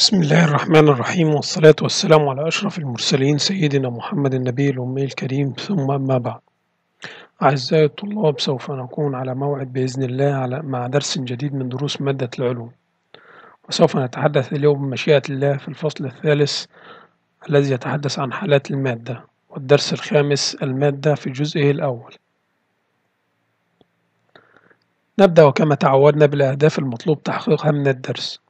بسم الله الرحمن الرحيم والصلاة والسلام على أشرف المرسلين سيدنا محمد النبي الأمي الكريم ثم أما بعد أعزائي الطلاب سوف نكون على موعد بإذن الله على مع درس جديد من دروس مادة العلوم وسوف نتحدث اليوم بمشيئة الله في الفصل الثالث الذي يتحدث عن حالات المادة والدرس الخامس المادة في جزئه الأول نبدأ وكما تعودنا بالأهداف المطلوب تحقيقها من الدرس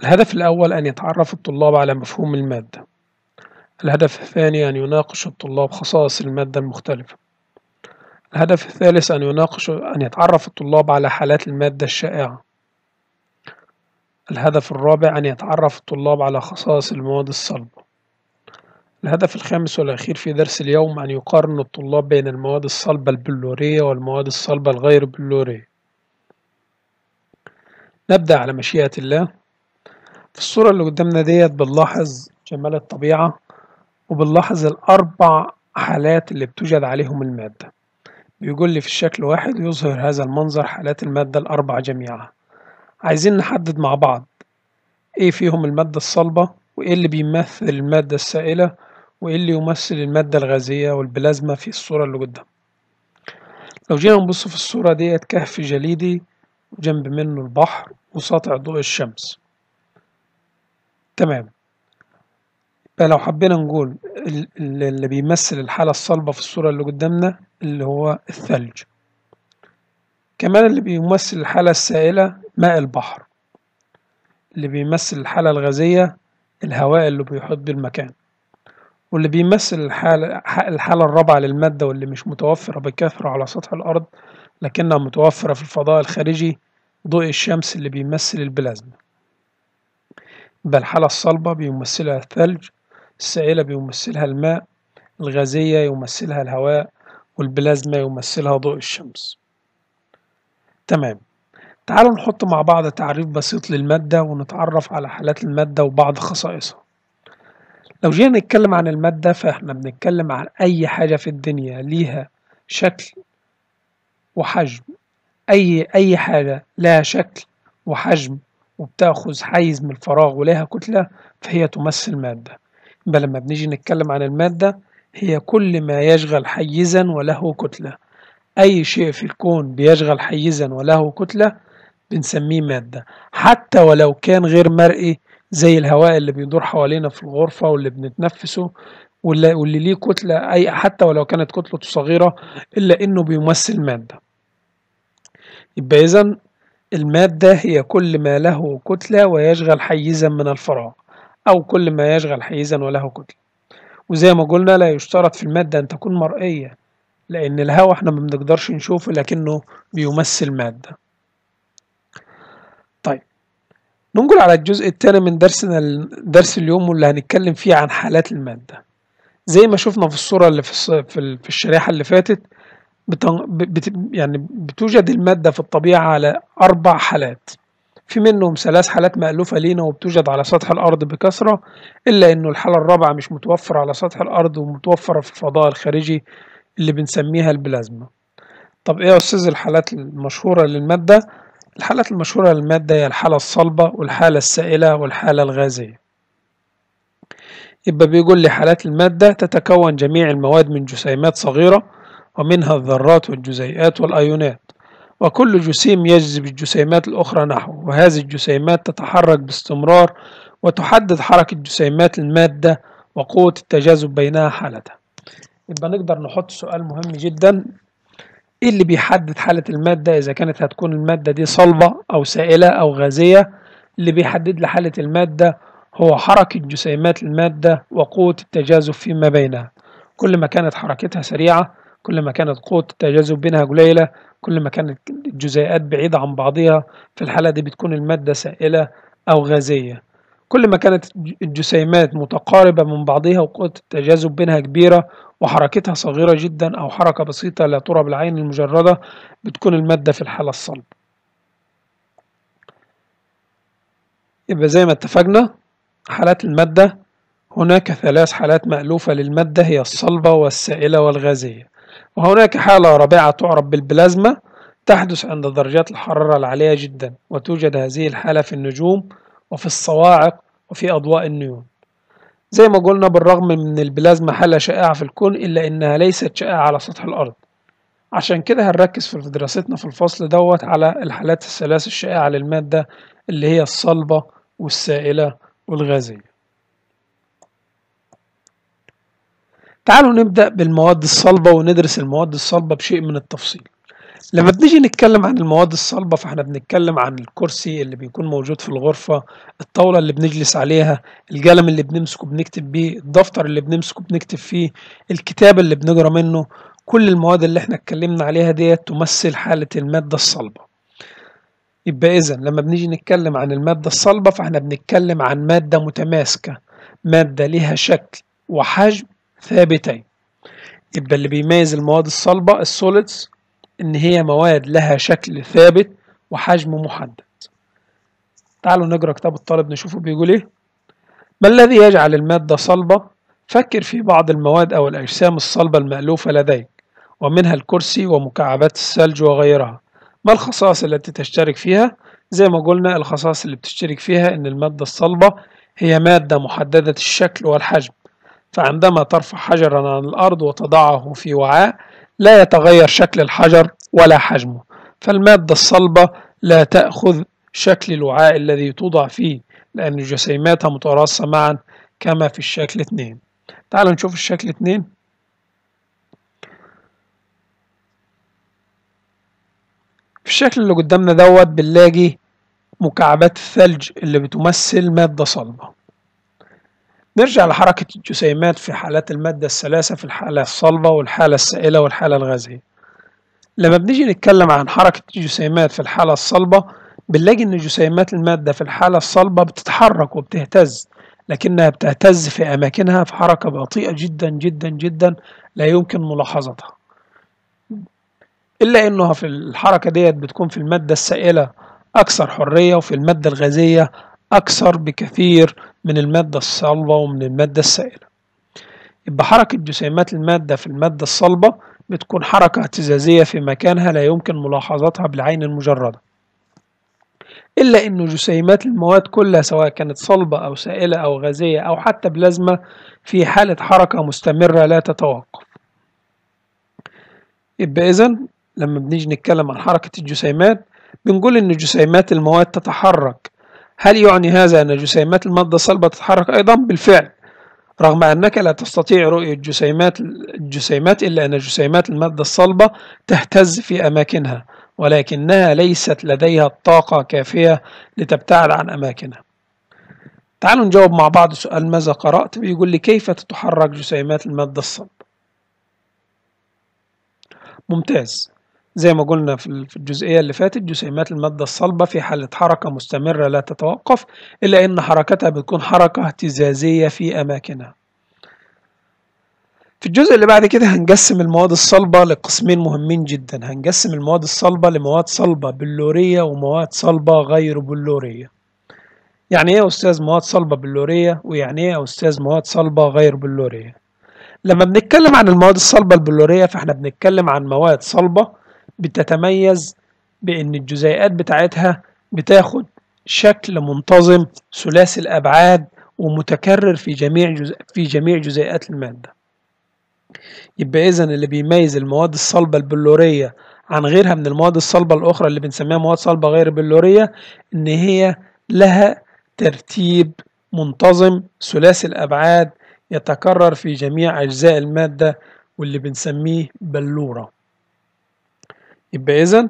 الهدف الأول أن يتعرف الطلاب على مفهوم المادة الهدف الثاني أن يناقش الطلاب خصائص المادة المختلفة الهدف الثالث أن يناقش أن يتعرف الطلاب على حالات المادة الشائعة الهدف الرابع أن يتعرف الطلاب على خصائص المواد الصلبة الهدف الخامس والأخير في درس اليوم أن يقارن الطلاب بين المواد الصلبة البلورية والمواد الصلبة الغير بلورية نبدأ على مشيئة الله في الصورة اللي قدامنا ديت بنلاحظ جمال الطبيعة وبنلاحظ الأربع حالات اللي بتوجد عليهم المادة بيقول لي في الشكل واحد يظهر هذا المنظر حالات المادة الأربع جميعها عايزين نحدد مع بعض إيه فيهم المادة الصلبة وإيه اللي بيمثل المادة السائلة وإيه اللي يمثل المادة الغازية والبلازما في الصورة اللي قدام لو جينا نبص في الصورة ديت كهف جليدي وجنب منه البحر وساطع ضوء الشمس تمام يبقى لو حبينا نقول اللي بيمثل الحالة الصلبة في الصورة اللي قدامنا اللي هو الثلج كمان اللي بيمثل الحالة السائلة ماء البحر اللي بيمثل الحالة الغازية الهواء اللي بيحط بالمكان واللي بيمثل الحالة, الحالة الرابعة للمادة واللي مش متوفرة بكثرة على سطح الأرض لكنها متوفرة في الفضاء الخارجي ضوء الشمس اللي بيمثل البلازما ده الحالة الصلبة بيمثلها الثلج السائلة بيمثلها الماء الغازية يمثلها الهواء والبلازما يمثلها ضوء الشمس تمام تعالوا نحط مع بعض تعريف بسيط للمادة ونتعرف على حالات المادة وبعض خصائصها لو جينا نتكلم عن المادة فاحنا بنتكلم عن أي حاجة في الدنيا ليها شكل وحجم أي أي حاجة لها شكل وحجم وبتأخذ حيز من الفراغ ولها كتلة فهي تمثل مادة يبقى لما بنيجي نتكلم عن المادة هي كل ما يشغل حيزا وله كتلة أي شيء في الكون بيشغل حيزا وله كتلة بنسميه مادة حتى ولو كان غير مرئي زي الهواء اللي بيدور حوالينا في الغرفة واللي بنتنفسه واللي, واللي ليه كتلة أي حتى ولو كانت كتلته صغيرة إلا إنه بيمثل مادة يبقى إذا المادة هي كل ما له كتلة ويشغل حيزا من الفراغ أو كل ما يشغل حيزا وله كتلة وزي ما قلنا لا يشترط في المادة أن تكون مرئية لأن الهواء احنا ما بنقدرش نشوفه لكنه بيمثل مادة طيب ننقل على الجزء الثاني من درسنا درس اليوم واللي هنتكلم فيه عن حالات المادة زي ما شفنا في الصورة اللي في, في الشريحة اللي فاتت بتن... بت... يعني بتوجد المادة في الطبيعة على أربع حالات في منهم ثلاث حالات مألوفة لينا وبتوجد على سطح الأرض بكثرة إلا إنه الحالة الرابعة مش متوفرة على سطح الأرض ومتوفرة في الفضاء الخارجي اللي بنسميها البلازما طب إيه يا أستاذ الحالات المشهورة للمادة؟ الحالات المشهورة للمادة هي الحالة الصلبة والحالة السائلة والحالة الغازية يبقى بيقول لي حالات المادة تتكون جميع المواد من جسيمات صغيرة ومنها الذرات والجزيئات والأيونات وكل جسيم يجذب الجسيمات الأخرى نحوه وهذه الجسيمات تتحرك باستمرار وتحدد حركة جسيمات المادة وقوة التجاذب بينها حالتها يبقى نقدر نحط سؤال مهم جدا ايه اللي بيحدد حالة المادة اذا كانت هتكون المادة دي صلبة او سائلة او غازية اللي بيحدد لي حالة المادة هو حركة جسيمات المادة وقوة التجاذب فيما بينها كل ما كانت حركتها سريعة كلما كانت قوة التجاذب بينها قليلة كلما كانت الجزيئات بعيدة عن بعضها في الحالة دي بتكون المادة سائلة أو غازية كل ما كانت الجسيمات متقاربة من بعضها وقوة التجاذب بينها كبيرة وحركتها صغيرة جدا أو حركة بسيطة لا ترى بالعين المجردة بتكون المادة في الحالة الصلبة يبقى زي ما اتفقنا حالات المادة هناك ثلاث حالات مألوفة للمادة هي الصلبة والسائلة والغازية وهناك حالة رابعة تعرف بالبلازما تحدث عند درجات الحرارة العالية جدا وتوجد هذه الحالة في النجوم وفي الصواعق وفي أضواء النيون زي ما قلنا بالرغم من البلازما حالة شائعة في الكون إلا إنها ليست شائعة على سطح الأرض عشان كده هنركز في دراستنا في الفصل دوت على الحالات الثلاث الشائعة للمادة اللي هي الصلبة والسائلة والغازية تعالوا نبدأ بالمواد الصلبة وندرس المواد الصلبة بشيء من التفصيل لما بنيجي نتكلم عن المواد الصلبة فاحنا بنتكلم عن الكرسي اللي بيكون موجود في الغرفة الطاولة اللي بنجلس عليها القلم اللي بنمسكه بنكتب بيه الدفتر اللي بنمسكه بنكتب فيه الكتاب اللي بنقرا منه كل المواد اللي احنا اتكلمنا عليها ديت تمثل حالة المادة الصلبة يبقى إذا لما بنيجي نتكلم عن المادة الصلبة فاحنا بنتكلم عن مادة متماسكة مادة لها شكل وحجم ثابتين يبقى اللي بيميز المواد الصلبة السوليدز إن هي مواد لها شكل ثابت وحجم محدد تعالوا نقرأ كتاب الطالب نشوفه بيقول إيه ما الذي يجعل المادة صلبة؟ فكر في بعض المواد أو الأجسام الصلبة المألوفة لديك ومنها الكرسي ومكعبات الثلج وغيرها ما الخصائص التي تشترك فيها؟ زي ما قلنا الخصائص اللي بتشترك فيها إن المادة الصلبة هي مادة محددة الشكل والحجم فعندما ترفع حجرا عن الأرض وتضعه في وعاء لا يتغير شكل الحجر ولا حجمه فالمادة الصلبة لا تأخذ شكل الوعاء الذي توضع فيه لأن جسيماتها متراصة معا كما في الشكل 2 تعالوا نشوف الشكل 2 في الشكل اللي قدامنا دوت بنلاقي مكعبات الثلج اللي بتمثل مادة صلبة نرجع لحركة الجسيمات في حالات المادة الثلاثة في الحالة الصلبة والحالة السائلة والحالة الغازية لما بنيجي نتكلم عن حركة الجسيمات في الحالة الصلبة بنلاقي إن جسيمات المادة في الحالة الصلبة بتتحرك وبتهتز لكنها بتهتز في أماكنها في حركة بطيئة جدا جدا جدا لا يمكن ملاحظتها إلا إنها في الحركة ديت بتكون في المادة السائلة أكثر حرية وفي المادة الغازية أكثر بكثير من المادة الصلبة ومن المادة السائلة يبقى حركة جسيمات المادة في المادة الصلبة بتكون حركة اهتزازية في مكانها لا يمكن ملاحظتها بالعين المجردة إلا أن جسيمات المواد كلها سواء كانت صلبة أو سائلة أو غازية أو حتى بلازما في حالة حركة مستمرة لا تتوقف يبقى إذا لما بنيجي نتكلم عن حركة الجسيمات بنقول أن جسيمات المواد تتحرك هل يعني هذا أن جسيمات المادة الصلبة تتحرك أيضا؟ بالفعل رغم أنك لا تستطيع رؤية جسيمات الجسيمات إلا أن جسيمات المادة الصلبة تهتز في أماكنها ولكنها ليست لديها الطاقة كافية لتبتعد عن أماكنها تعالوا نجاوب مع بعض سؤال ماذا قرأت بيقول لي كيف تتحرك جسيمات المادة الصلبة ممتاز زي ما قلنا في الجزئية اللي فاتت جسيمات المادة الصلبة في حالة حركة مستمرة لا تتوقف إلا أن حركتها بتكون حركة اهتزازية في أماكنها في الجزء اللي بعد كده هنقسم المواد الصلبة لقسمين مهمين جدا هنقسم المواد الصلبة لمواد صلبة بلورية ومواد صلبة غير بلورية يعني ايه يا استاذ مواد صلبة بلورية ويعني ايه يا استاذ مواد صلبة غير بلورية لما بنتكلم عن المواد الصلبة البلورية فاحنا بنتكلم عن مواد صلبة بتتميز بأن الجزيئات بتاعتها بتاخد شكل منتظم ثلاثي الأبعاد ومتكرر في جميع جزء في جميع جزيئات المادة يبقى إذا اللي بيميز المواد الصلبة البلورية عن غيرها من المواد الصلبة الأخرى اللي بنسميها مواد صلبة غير بلورية إن هي لها ترتيب منتظم ثلاثي الأبعاد يتكرر في جميع أجزاء المادة واللي بنسميه بلورة يبقى إذا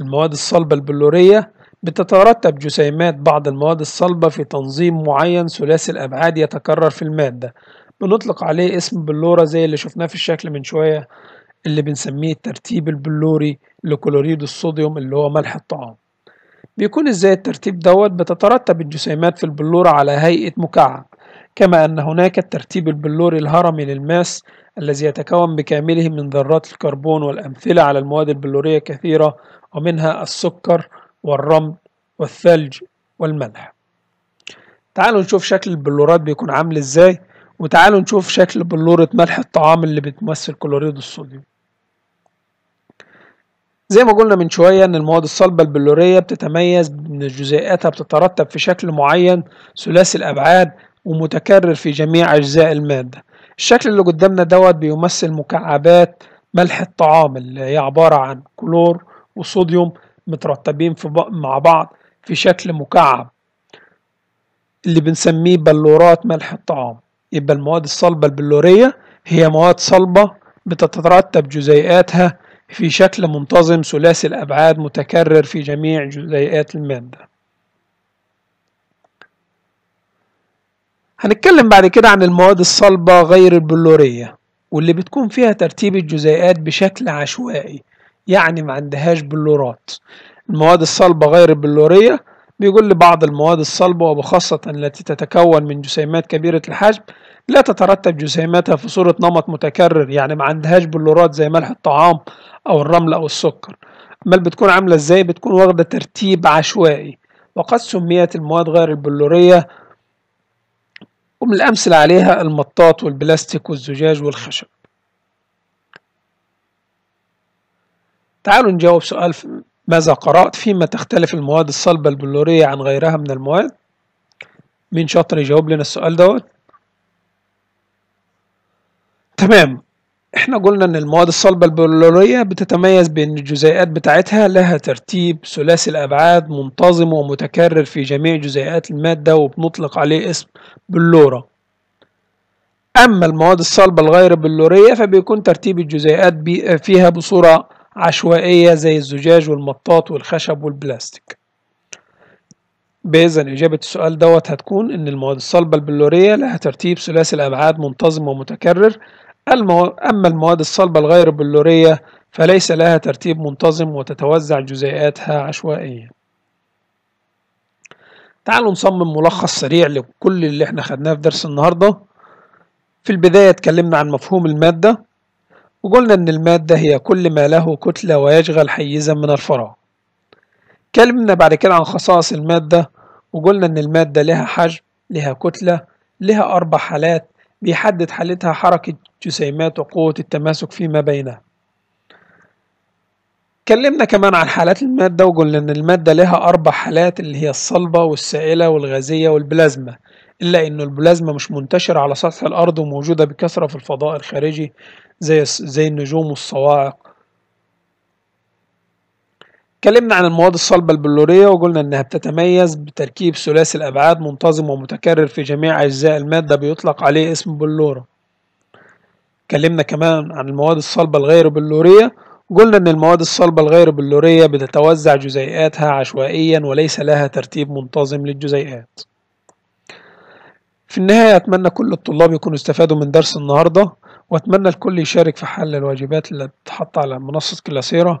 المواد الصلبة البلورية بتترتب جسيمات بعض المواد الصلبة في تنظيم معين ثلاثي الأبعاد يتكرر في المادة بنطلق عليه اسم بلورة زي اللي شفناه في الشكل من شوية اللي بنسميه الترتيب البلوري لكلوريد الصوديوم اللي هو ملح الطعام بيكون ازاي الترتيب دوت بتترتب الجسيمات في البلورة على هيئة مكعب كما أن هناك الترتيب البلوري الهرمي للماس الذي يتكون بكامله من ذرات الكربون والأمثلة على المواد البلورية كثيرة ومنها السكر والرمل والثلج والملح تعالوا نشوف شكل البلورات بيكون عامل ازاي وتعالوا نشوف شكل بلورة ملح الطعام اللي بتمثل كلوريد الصوديوم زي ما قلنا من شوية إن المواد الصلبة البلورية بتتميز إن جزيئاتها بتترتب في شكل معين ثلاثي الأبعاد ومتكرر في جميع أجزاء المادة الشكل اللي قدامنا دوت بيمثل مكعبات ملح الطعام اللي هي عبارة عن كلور وصوديوم مترتبين في مع بعض في شكل مكعب اللي بنسميه بلورات ملح الطعام يبقى المواد الصلبة البلورية هي مواد صلبة بتترتب جزيئاتها في شكل منتظم ثلاثي الأبعاد متكرر في جميع جزيئات المادة هنتكلم بعد كده عن المواد الصلبة غير البلورية واللي بتكون فيها ترتيب الجزيئات بشكل عشوائي يعني ما عندهاش بلورات المواد الصلبة غير البلورية بيقول لي بعض المواد الصلبة وبخاصة التي تتكون من جسيمات كبيرة الحجم لا تترتب جسيماتها في صورة نمط متكرر يعني ما عندهاش بلورات زي ملح الطعام أو الرمل أو السكر أمال بتكون عاملة إزاي؟ بتكون واخدة ترتيب عشوائي وقد سميت المواد غير البلورية ومن الأمثلة عليها المطاط والبلاستيك والزجاج والخشب تعالوا نجاوب سؤال ماذا قرأت فيما تختلف المواد الصلبة البلورية عن غيرها من المواد مين شاطر يجاوب لنا السؤال دوت تمام احنا قلنا ان المواد الصلبة البلورية بتتميز بان الجزيئات بتاعتها لها ترتيب ثلاثي الابعاد منتظم ومتكرر في جميع جزيئات المادة وبنطلق عليه اسم بلورة اما المواد الصلبة الغير بلورية فبيكون ترتيب الجزيئات فيها بصورة عشوائية زي الزجاج والمطاط والخشب والبلاستيك بإذن إجابة السؤال دوت هتكون إن المواد الصلبة البلورية لها ترتيب ثلاثي الأبعاد منتظم ومتكرر أما المواد الصلبة الغير بلورية فليس لها ترتيب منتظم وتتوزع جزيئاتها عشوائيا تعالوا نصمم ملخص سريع لكل اللي احنا خدناه في درس النهاردة في البداية اتكلمنا عن مفهوم المادة وقلنا ان المادة هي كل ما له كتلة ويشغل حيزا من الفراغ كلمنا بعد كده عن خصائص المادة وقلنا ان المادة لها حجم لها كتلة لها أربع حالات بيحدد حالتها حركة جسيمات وقوة التماسك فيما بينها كلمنا كمان عن حالات المادة وقلنا إن المادة لها أربع حالات اللي هي الصلبة والسائلة والغازية والبلازما إلا إن البلازما مش منتشرة على سطح الأرض وموجودة بكثرة في الفضاء الخارجي زي زي النجوم والصواعق اتكلمنا عن المواد الصلبة البلورية وقلنا انها بتتميز بتركيب ثلاثي الابعاد منتظم ومتكرر في جميع اجزاء المادة بيطلق عليه اسم بلورة اتكلمنا كمان عن المواد الصلبة الغير بلورية قلنا ان المواد الصلبة الغير بلورية بتتوزع جزيئاتها عشوائيا وليس لها ترتيب منتظم للجزيئات في النهاية أتمنى كل الطلاب يكونوا استفادوا من درس النهاردة وأتمنى الكل يشارك في حل الواجبات اللي تحط على منصة كلاسيرا